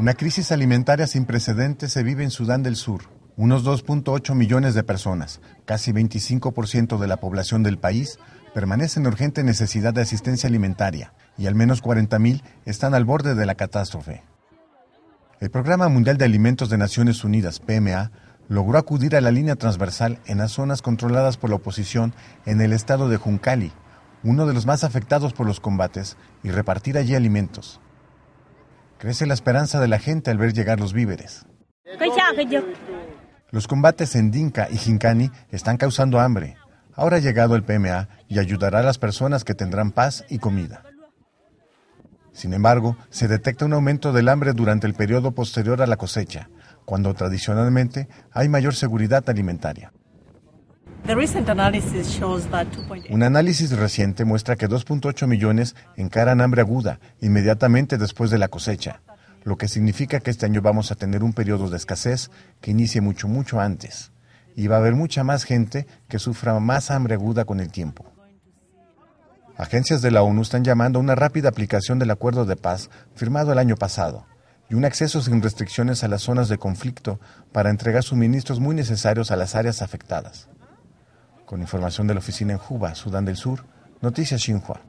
Una crisis alimentaria sin precedentes se vive en Sudán del Sur. Unos 2.8 millones de personas, casi 25% de la población del país, permanecen en urgente necesidad de asistencia alimentaria y al menos 40.000 están al borde de la catástrofe. El Programa Mundial de Alimentos de Naciones Unidas, PMA, logró acudir a la línea transversal en las zonas controladas por la oposición en el estado de Juncali, uno de los más afectados por los combates, y repartir allí alimentos. Crece la esperanza de la gente al ver llegar los víveres. Los combates en Dinka y Jincani están causando hambre. Ahora ha llegado el PMA y ayudará a las personas que tendrán paz y comida. Sin embargo, se detecta un aumento del hambre durante el periodo posterior a la cosecha, cuando tradicionalmente hay mayor seguridad alimentaria. Un análisis reciente muestra que 2.8 millones encaran hambre aguda inmediatamente después de la cosecha, lo que significa que este año vamos a tener un periodo de escasez que inicie mucho, mucho antes, y va a haber mucha más gente que sufra más hambre aguda con el tiempo. Agencias de la ONU están llamando a una rápida aplicación del acuerdo de paz firmado el año pasado y un acceso sin restricciones a las zonas de conflicto para entregar suministros muy necesarios a las áreas afectadas. Con información de la oficina en Juba, Sudán del Sur, Noticias Xinhua.